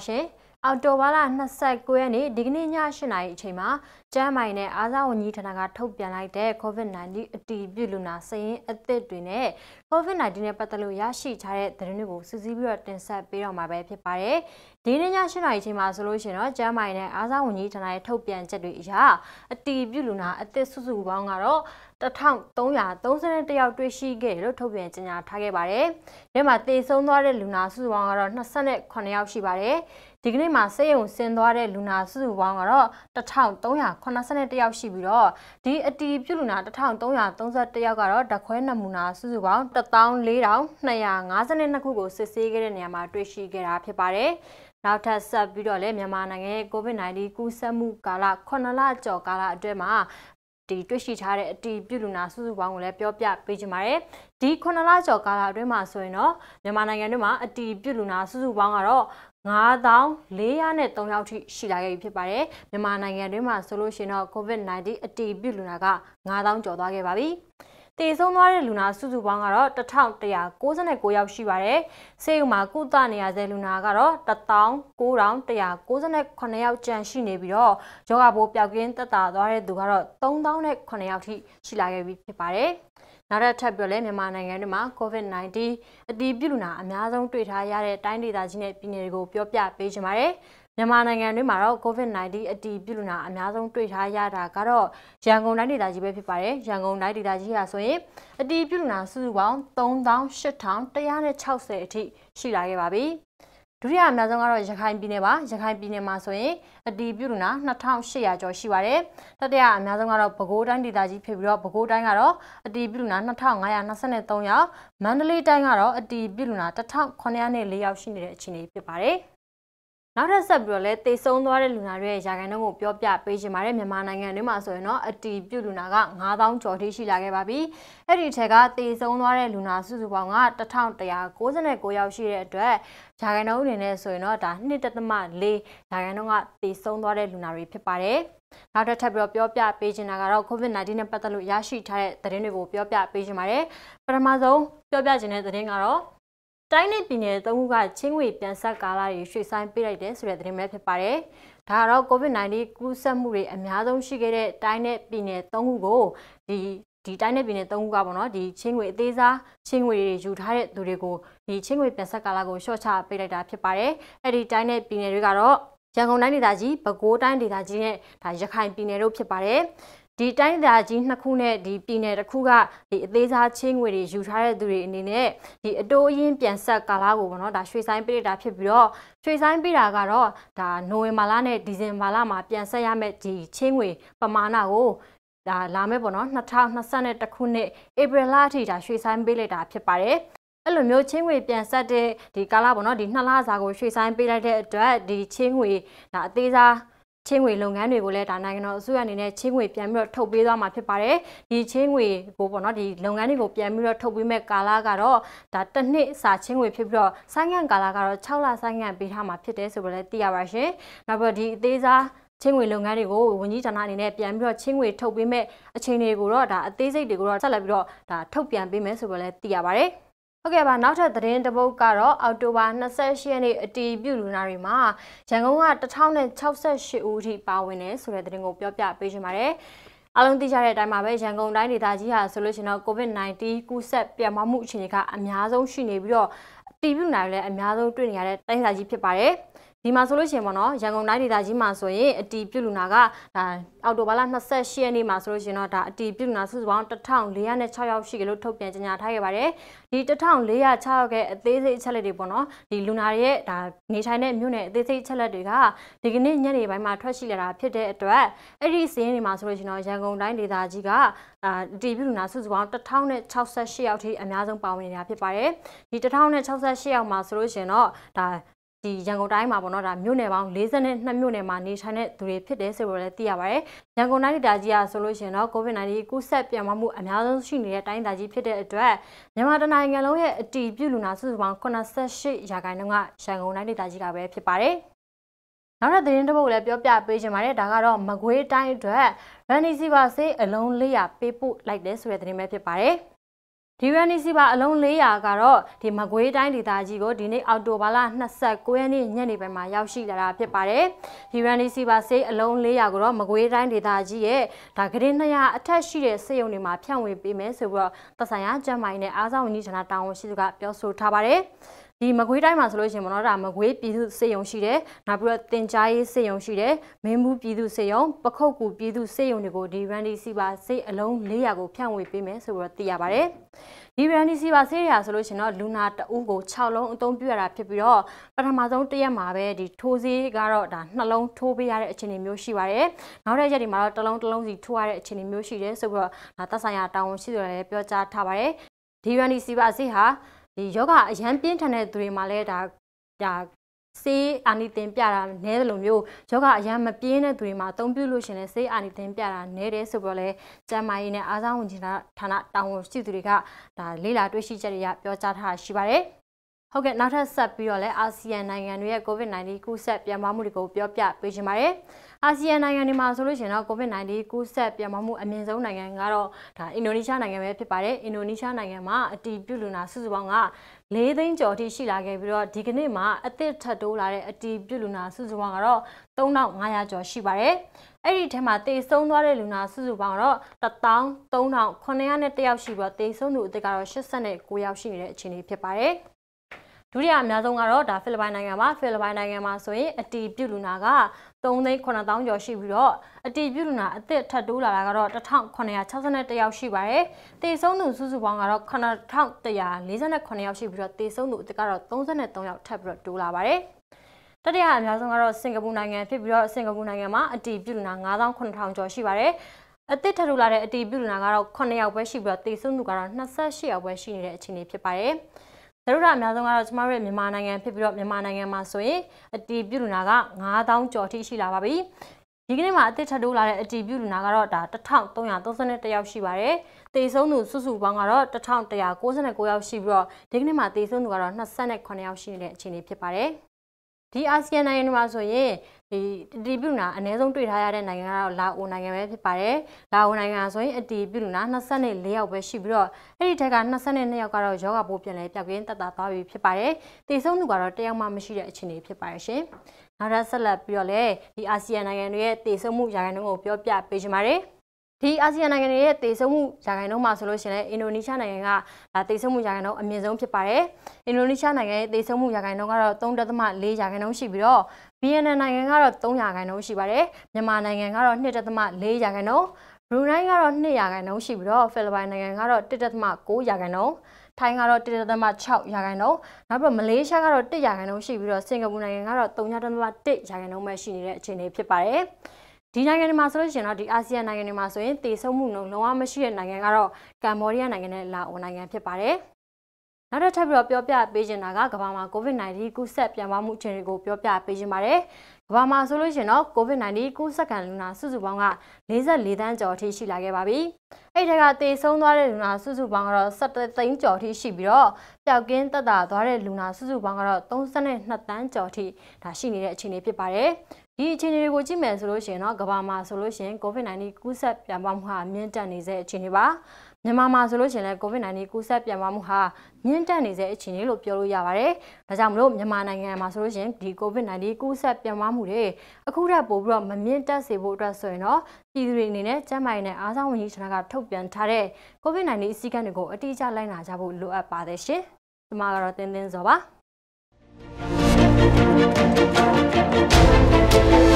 আসে အော်တိုဘာလ29ရက်နေ့ဒီကနေ့ည8:00နာရီအချိန်မှာကျန်းမာရေးနဲ့အားစားဝန်ကြီးဌာနကထုတ်ပြန်လိုက်တဲ့ COVID-19 အတည်ပြုလူနာစာရင်းအသစ်တွေနဲ့ COVID-19 နဲ့ပတ်သက်လို့ရရှိထားတဲ့သတင်းတွေကိုစူးစီးပြီးတော့တင်ဆက်ပေးတော့မှာပဲဖြစ်ပါတယ်။ဒီနေ့ည8:00နာရီအချိန်မှာဆိုလို့ရှိရင်တော့ကျန်းမာရေးနဲ့အားစားဝန်ကြီးဌာနရဲ့ထုတ်ပြန်ချက်တွေအရအတည်ပြုလူနာအသစ်စုစုပေါင်းကတော့1331ယောက်တွေ့ရှိခဲ့တယ်လို့ထုတ်ပြန်ကြေညာထားခဲ့ပါတယ်။ဒီမှာတည်ဆုံသွားတဲ့လူနာစုစုပေါင်းကတော့28ယောက်ရှိပါတယ်။ဒီကနေ့မှာစေယုံဆင်းသွားတဲ့လူနာစုစုပေါင်းကတော့1381ယောက်ရှိပြီးတော့ဒီအတီးပြုလူနာ1331ယောက်ကတော့ဓာတ်ခွဲနမူနာစုစုပေါင်း14252ခုကိုစစ်ဆေးခဲ့တဲ့နေရာမှာတွေ့ရှိခဲ့တာဖြစ်ပါတယ်နောက်ထပ်ဆက်ပြီးတော့လည်းမြန်မာနိုင်ငံရဲ့ COVID-19 ကူးစက်မှုကာလ9လကျော်ကာလအတွင်းမှာဒီတွေ့ရှိထားတဲ့အတီးပြုလူနာစုစုပေါင်းကိုလည်းပြောပြပေးချင်ပါတယ်။ဒီ9လကျော်ကာလအတွင်းမှာဆိုရင်တော့မြန်မာနိုင်ငံတွင်းမှာအတီးပြုလူနာစုစုပေါင်းကတော့9403ယောက်ထိရှိလာခဲ့ပြီဖြစ်ပါတယ်။မြန်မာနိုင်ငံတွင်းမှာဆိုလို့ရှိရင်တော့ COVID-19 အတီးပြုလူနာက9000ကျော်သွားခဲ့ပါပြီ။တေဆုံးသွားတဲ့လူနာစုစုပေါင်းကတော့1169ယောက်ရှိပါတယ်။ဆေးရုံမှာကုသနေရတဲ့လူနာကတော့19198ယောက်ကျန်ရှိနေပြီးတော့ယောဂဘိုးပျောက်ကင်းတက်တာသွားတဲ့သူကတော့3009ယောက်ထိရှိလာခဲ့ပြီဖြစ်ပါတယ်။နောက်ထပ်ထပ်ပြောလဲမြန်မာနိုင်ငံတွင်မှာ COVID-19 အတည်ပြုလူနာအများဆုံးတွေ့ထားရတဲ့တိုင်းဒေသကြီးနဲ့ပြည်နယ်တွေကိုပြောပြပေးချင်ပါတယ်။မြန်မာနိုင်ငံတွင်းမှာတော့ COVID-19 အတည်ပြုလူနာအများဆုံးတွေ့ထားရတာကတော့ရန်ကုန်တိုင်းဒေသကြီးပဲဖြစ်ပါတယ်။ရန်ကုန်တိုင်းဒေသကြီးဟာဆိုရင်အတည်ပြုလူနာစုစုပေါင်း38,160အထိရှိလာခဲ့ပါပြီ။ဒုတိယအများဆုံးကတော့ရခိုင်ပြည်နယ်ပါ။ရခိုင်ပြည်နယ်မှာဆိုရင်အတည်ပြုလူနာ2,800ကျော်ရှိပါတယ်။တတိယအများဆုံးကတော့ပဲခူးတိုင်းဒေသကြီးဖြစ်ပြီးတော့ပဲခူးတိုင်းကတော့အတည်ပြုလူနာ2,523ယောက်၊မန္တလေးတိုင်းကတော့အတည်ပြုလူနာ1,904ယောက်ရှိနေတဲ့အခြေအနေဖြစ်ပါတယ်။နောက်ထပ်ဆက်ပြီးတော့လဲတေဆုံးသွားတဲ့လူနာတွေရဲ့ရာခိုင်နှုန်းကိုပြောပြပေးရှင်ပါတယ်မြန်မာနိုင်ငံတွင်းမှာဆိုရင်တော့အတီပြုလူနာက9000ကျော်ထိရှိလာခဲ့ပါပြီအဲ့ဒီထက်ကတေဆုံးသွားတဲ့လူနာစုစုပေါင်းက1169ယောက်ရှိတဲ့အတွက်ရာခိုင်နှုန်းအနေနဲ့ဆိုရင်တော့ဒါ1.4ရာခိုင်နှုန်းကတေဆုံးသွားတဲ့လူနာတွေဖြစ်ပါတယ်နောက်တစ်ထပ်ပြီးတော့ပြောပြပေးချင်တာကတော့ COVID-19 နဲ့ပတ်သက်လို့ရရှိထားတဲ့သတင်းတွေကိုပြောပြပေးချင်ပါတယ်ပထမဆုံးပြောပြချင်တဲ့သတင်းကတော့တိုင်းနဲ့ပြည်နယ်သုံးခုကချင်းငွေပြန်ဆက်ကာလတွေရွှေ့ဆိုင်းပေးလိုက်တယ်ဆိုတဲ့သတင်းပဲဖြစ်ပါတယ်။ဒါကတော့ COVID-19 ကူးစက်မှုတွေအများဆုံးရှိခဲ့တဲ့တိုင်းနဲ့ပြည်နယ်သုံးခုကိုဒီဒီတိုင်းနဲ့ပြည်နယ်သုံးခုကပေါ့နော်ဒီချင်းငွေအသေးစားချင်းငွေတွေယူထားတဲ့သူတွေကိုဒီချင်းငွေပြန်ဆက်ကာလကိုရှော့ချပေးလိုက်တာဖြစ်ပါတယ်။အဲ့ဒီတိုင်းနဲ့ပြည်နယ်တွေကတော့ရန်ကုန်တိုင်းဒေသကြီးပဲခူးတိုင်းဒေသကြီးနဲ့ဒါရခိုင်ပြည်နယ်တို့ဖြစ်ပါတယ်။ဒီတိုင်းသားကြီးနှစ်ခုနဲ့ဒီပြည်နယ်တစ်ခုကဒီအသေးစားချင်းငွေတွေယူထားတဲ့သူတွေအနေနဲ့ဒီအတိုးအရင်းပြန်ဆက်ကာလကိုပေါ့နော်ဒါရွှေဆိုင်ပေးတာဖြစ်ပြီးတော့ရွှေဆိုင်ပေးတာကတော့ဒါနိုဝင်ဘာလနဲ့ဒီဇင်ဘာလမှာပြန်ဆက်ရမယ့်ဒီချင်းငွေပမာဏကိုဒါလာမယ့်ပေါ့နော်2021ခုနှစ်ဧပြီလအထိဒါရွှေဆိုင်ပေးလိုက်တာဖြစ်ပါတယ်အဲ့လိုမျိုးချင်းငွေပြန်ဆက်တဲ့ဒီကာလပေါ့နော်ဒီ2လစာကိုရွှေဆိုင်ပေးလိုက်တဲ့အတွက်ဒီချင်းငွေဒါအသေးစားချင်းငွေလုပ်ငန်းတွေကိုလည်းဒါနိုင်ငံတော်အစိုးရအနေနဲ့ချင်းငွေပြန် ပြီးတော့ထုတ်ပေးသွားမှာဖြစ်ပါတယ်။ဒီချင်းငွေကိုပေါ့နော်ဒီလုပ်ငန်းတွေကိုပြန်ပြီးတော့ထုတ်ပေးမဲ့ကာလကတော့ဒါတစ်နှစ်စာချင်းငွေဖြစ်ပြီးတော့ဆိုင်းငံ့ကာလကတော့6လဆိုင်းငံ့ပေးထားမှာဖြစ်တယ်ဆိုပြီးလည်းသိရပါရှင်။နောက်ပြီးတော့ဒီအသေးစားချင်းငွေလုပ်ငန်းတွေကိုဝန်ကြီးဌာနအနေနဲ့ပြန်ပြီးတော့ချင်းငွေ ထုတ်ပေးမဲ့အချိန်တွေကိုတော့ဒါအသေးစိတ်တွေကိုတော့ဆက်လက်ပြီးတော့ဒါထုတ်ပြန်ပေးမယ်ဆိုပြီးလည်းသိရပါဗျ။ဟုတ်ကဲ့ပါနောက်ထပ်သတင်းတစ်ပုဒ်ကတော့အောက်တိုဘာ28ရက်နေ့အတီးပြုလူနာတွေမှာရန်ကုန်က1068ဦးအထိပါဝင်တယ်ဆိုတဲ့သတင်းကိုပြောပြပေးရှင်ပါတယ်။အားလုံးသိကြတဲ့အတိုင်းပါပဲရန်ကုန်တိုင်းဒေသကြီးဟာဆိုလို့ရှိရင်တော့ COVID-19 ကူးစက်ပြန့်ပွားမှုအခြေအနေကအများဆုံးရှိနေပြီးတော့တီးပြုနာတွေလည်းအများဆုံးတွေ့နေရတဲ့တိုင်းဒေသကြီးဖြစ်ပါတယ်။ဒီမှာဆိုလို့ရှိရင်ပေါ့နော်ရန်ကုန်တိုင်းဒေသကြီးမှာဆိုရင်အတီးပြုလူနာကဒါအော်တိုဘာလ28ရက်နေ့မှာဆိုလို့ရှိရင်တော့ဒါအတီးပြုလူနာစုစုပေါင်း1406ယောက်ရှိကလို့ထုတ်ပြန်ကြေညာထားခဲ့ပါတယ်ဒီ1406ယောက်ရဲ့အသေးစိတ်အချက်လက်တွေပေါ့နော်ဒီလူနာတွေရဲ့ဒါနေထိုင်တဲ့မြို့နယ်အသေးစိတ်အချက်လက်တွေကဒီကနေ့ညနေပိုင်းမှာထွက်ရှိလာတာဖြစ်တဲ့အတွက်အဲ့ဒီစီးရင်တွေမှာဆိုလို့ရှိရင်တော့ရန်ကုန်တိုင်းဒေသကြီးကအာတီးပြုလူနာစုစုပေါင်း1068ယောက်ထိအများဆုံးပါဝင်နေတာဖြစ်ပါတယ်ဒီ1068ယောက်မှာဆိုလို့ရှိရင်တော့ဒါဒီရန်ကုန်တိုင်းမှာပေါ့နော်ဒါမြို့နယ်ပေါင်း42မြို့နယ်မှာနေထိုင်တဲ့သူတွေဖြစ်တယ်ဆိုတော့လည်းသိရပါတယ်။ရန်ကုန်တိုင်းဒေသကြီးအားဆိုလို့ရှိရင်တော့ COVID-19 ကူးစက်ပြန့်ပွားမှုအများဆုံးရှိနေတဲ့တိုင်းဒေသကြီးဖြစ်တဲ့အတွက်မြန်မာတိုင်းနိုင်ငံလုံးရဲ့အတီးပြုလူနာစုစုပေါင်း88ရာခိုင်နှုန်းကရန်ကုန်တိုင်းဒေသကြီးကပဲဖြစ်ပါတယ်။နောက်ထပ်သတင်းတစ်ပုဒ်လည်းပြောပြပေးချင်ပါတယ်ဒါကတော့မကွေးတိုင်းအတွက်ရန်နီစီပါဆေးအလုံး400ပေးပို့လိုက်တယ်ဆိုတဲ့သတင်းပဲဖြစ်ပါတယ်ဒီရနီစီပါအလုံး400ကတော့ဒီမကွေးတိုင်းဒေသကြီးကိုဒီနေ့အော်တိုဘာလ29ရက်နေ့ညနေပိုင်းမှာရောက်ရှိလာတာဖြစ်ပါတယ်။ဒီရနီစီပါစေးအလုံး400ကိုတော့မကွေးတိုင်းဒေသကြီးရဲ့ဒါကရင်200အထက်ရှိတဲ့စေယုံတွေမှာ ဖြန့်ဝေပေးမယ်ဆိုပြီးတော့သက်ဆိုင်ရာကျန်းမာရေးနဲ့အားစားဝန်ကြီးဌာနတာဝန်ရှိသူကပြောဆိုထားပါတယ်။ဒီမကွေးတိုင်းမှာဆိုလို့ရှိရင်မနော်ဒါမကွေးပြည်သူစေယုံရှိတယ်နောက်ပြီးတော့တင်ကြားရေးစေယုံရှိတယ်မင်းဘူးပြည်သူစေယုံပခုတ်ကူပြည်သူစေယုံတွေကိုဒီ Randy Siva စေအလုံး400ကိုဖြန့်ဝေပေးမယ်ဆိုပြီးတော့သိရပါတယ်ဒီ Randy Siva စေရာဆိုလို့ရှိရင်တော့လူနာတအူးကို6လုံးအသုံးပြုရတာဖြစ်ပြီးတော့ပထမဆုံးတစ်ရက်မှာပဲဒီထိုးစေးကတော့ဒါနှလုံးထိုးပေးရတဲ့အခြေအနေမျိုးရှိပါတယ်နောက်တဲ့ရက်ဒီမှာတော့တစ်လုံးတစ်လုံးစီထိုးရတဲ့အခြေအနေမျိုးရှိတယ်ဆိုပြီးတော့ဒါသက်ဆိုင်ရာတာဝန်ရှိသူတွေလည်းပြောကြားထားပါတယ်ဒီ Randy Siva စေဟာဒီယောဂအရန်ပြင်းထန်တဲ့သူတွေမှာလည်းဒါဒါစေးအာနိသင်ပြတာနည်းတယ်လို့မျိုးယောဂအရန်မပြင်းတဲ့သူတွေမှာအသုံးပြုလို့ရှင်လဲစေးအာနိသင်ပြတာနည်းတယ်ဆိုပြီးတော့လဲကျန်းမာရေးနဲ့အားစားဝန်ကြီးဌာနတာဝန်ရှိသူတွေကဒါလေ့လာတွေ့ရှိချက်တွေကပြောကြားထားရှိပါတယ်။ဟုတ်ကဲ့နောက်ထပ်ဆက်ပြီးတော့လဲအာဆီယံနိုင်ငံတွေရဲ့ COVID-19 ကူးစက်ပြန့်ပွားမှုတွေကိုပြောပြပေးချင်ပါတယ်။အာဆီယံနိုင်ငံတွေမှာဆိုလို့ရှိရင်တော့ COVID-19 ကူးစက်ပြန့်ပွားမှုအမြင့်ဆုံးနိုင်ငံကတော့ဒါအင်ဒိုနီးရှားနိုင်ငံပဲဖြစ်ပါတယ်။အင်ဒိုနီးရှားနိုင်ငံမှာအတီးပြုလူနာစုစုပေါင်းက၄သိန်းကျော်အထိရှိလာခဲ့ပြီးတော့ဒီကနေ့မှာအသစ်ထပ်တိုးလာတဲ့အတီးပြုလူနာစုစုပေါင်းကတော့3500ကျော်ရှိပါတယ်။အဲ့ဒီထဲမှာတေဆုံးသွားတဲ့လူနာစုစုပေါင်းကတော့13900တယောက်ရှိပြီးတော့တေဆုံးသူအသစ်ကတော့89ယောက်ရှိနေတဲ့အခြေအနေဖြစ်ပါတယ်။ဒုတိယအများဆုံးကတော့ဒါဖိလစ်ပိုင်နိုင်ငံမှာဖိလစ်ပိုင်နိုင်ငံမှာဆိုရင်အတီပြူလူနာက3,900ကျော်ရှိပြီးတော့အတီပြူလူနာအသစ်ထပ်တိုးလာတာကတော့1,961ယောက်ရှိပါတယ်။တေဆုံးသူစုစုပေါင်းကတော့9,148ယောက်ရှိပြီးတော့တေဆုံးသူအသစ်ကတော့33ယောက်ထပ်ပြီးတော့တိုးလာပါတယ်။တတိယအများဆုံးကတော့စင်ကာပူနိုင်ငံဖြစ်ပြီးတော့စင်ကာပူနိုင်ငံမှာအတီးပြုလူနာ9,000ကျော်ရှိပါတယ်။အသစ်ထပ်ထူလာတဲ့အတီးပြုလူနာကတော့9ယောက်ပဲရှိပြီးတော့တည်ဆုံသူကတော့28ယောက်ပဲရှိနေတဲ့အခြေအနေဖြစ်ပါတယ်။လူရအများဆုံးကတော့ကျမတို့ရဲ့မြန်မာနိုင်ငံဖြစ်ပြီးတော့မြန်မာနိုင်ငံမှာဆိုရင်အတီးပြုလူနာက9000ကျော်အထိရှိလာပါပြီဒီကနေ့မှာအသစ်ထပ်တိုးလာတဲ့အတီးပြုလူနာကတော့ဒါ1331ယောက်ရှိပါတယ်တေဆုံးသူစုစုပေါင်းကတော့1169ယောက်ရှိပြီးတော့ဒီကနေ့မှာတေဆုံးသူကတော့28ယောက်ရှိနေတဲ့အခြေအနေဖြစ်ပါတယ်ဒီအာဆီယံနိုင်ငံတွေမှာဆိုရင်ဒီတီပြုနာအ ਨੇ ဆုံးတွေ့ထားရတဲ့နိုင်ငံကတော့လာအိုနိုင်ငံပဲဖြစ်ပါတယ်။လာအိုနိုင်ငံဆိုရင်အတီပြုနာ24ယောက်ပဲရှိပြီးတော့အဲ့ဒီထက်က22ယောက်ကတော့ယောဂပိုးပြန်လဲပြောက်ကင်းတက်တာသွားပြီဖြစ်ပါတယ်။တည်ဆုံးသူကတော့တယောက်မှမရှိတဲ့အခြေအနေဖြစ်ပါတယ်ရှင်။နောက်ထပ်ဆက်လက်ပြီးတော့လေဒီအာဆီယံနိုင်ငံတွေရဲ့တည်ဆုံးမှုရာခိုင်နှုန်းကိုပြောပြပေးချင်ပါတယ်။ဒီအာဆီယံနိုင်ငံတွေရဲ့တည်ဆုံမှုရာခိုင်နှုန်းမှာဆိုလို့ရှိရင်အင်ဒိုနီးရှားနိုင်ငံကတည်ဆုံမှုရာခိုင်နှုန်းအမြင့်ဆုံးဖြစ်ပါတယ်။အင်ဒိုနီးရှားနိုင်ငံရဲ့တည်ဆုံမှုရာခိုင်နှုန်းကတော့3.4ရာခိုင်နှုန်းရှိပြီးတော့ VN နိုင်ငံကတော့3ရာခိုင်နှုန်းရှိပါတယ်။မြန်မာနိုင်ငံကတော့2.4ရာခိုင်နှုန်းဘရူနိုင်းကတော့2ရာခိုင်နှုန်းရှိပြီးတော့ဖိလစ်ပိုင်နိုင်ငံကတော့1.9ရာခိုင်နှုန်းထိုင်းကတော့1.6ရာခိုင်နှုန်းနောက်ပြီးတော့မလေးရှားကတော့1ရာခိုင်နှုန်းရှိပြီးတော့စင်ကာပူနိုင်ငံကတော့3.1ရာခိုင်နှုန်းပဲရှိနေတဲ့အခြေအနေဖြစ်ပါတယ်။ဒီနိုင်ငံတွေမှာဆိုလို့ရှိရင်တော့ဒီအာဆီယံနိုင်ငံတွေမှာဆိုရင်တည်ဆုံမှုနှုန်းလုံးဝမရှိတဲ့နိုင်ငံကတော့ကမ္ဘောဒီးယားနိုင်ငံနဲ့လာအိုနိုင်ငံဖြစ်ပါတယ်။နောက်တစ်ထပ်ပြီးတော့ပြောပြပေးချင်တာကကမ္ဘာမှာ COVID-19 ကူးစက်ပြန့်ပွားမှုအခြေအနေကိုပြောပြပေးချင်ပါတယ်။ကမ္ဘာမှာဆိုလို့ရှိရင်တော့ COVID-19 ကူးစက်ခံလူနာစုစုပေါင်းက44သန်းကျော်အထိရှိလာခဲ့ပါပြီ။အဲ့ထက်ကတည်ဆုံသွားတဲ့လူနာစုစုပေါင်းကတော့17သိန်းကျော်အထိရှိပြီးတော့ပျောက်ကင်းသက်သာသွားတဲ့လူနာစုစုပေါင်းကတော့32သန်းကျော်အထိဒါရှိနေတဲ့အခြေအနေဖြစ်ပါတယ်။ဒီအခြေအနေတွေကိုကြည့်မယ်ဆိုလို့ရှင်တော့ကဘာမှာဆိုလို့ရှင် COVID-19 ကူးစက်ပြန့်ပွားမှုဟာမြင့်တက်နေတဲ့အခြေအနေပါမြန်မာမှာဆိုလို့ရှင်လဲ COVID-19 ကူးစက်ပြန့်ပွားမှုဟာမြင့်တက်နေတဲ့အခြေအနေလို့ပြောလို့ရပါတယ်။ဒါကြောင့်မလို့မြန်မာနိုင်ငံမှာဆိုလို့ရှင်ဒီ COVID-19 ကူးစက်ပြန့်ပွားမှုတွေအခုထပ်ပိုပြီးတော့မမြင့်တက်စေဖို့အတွက်ဆိုရင်တော့ပြည်သူတွေအနေနဲ့ကျန်းမာရေးနဲ့အားစားဝန်ကြီးဌာနကထုတ်ပြန်ထားတဲ့ COVID-19 အစည်းအကမ်းတွေကိုအတိအကျလိုက်နာကြဖို့လိုအပ်ပါတယ်ရှင်။ဒီမှာကတော့တင်းတင်းစောပါ။ Thank you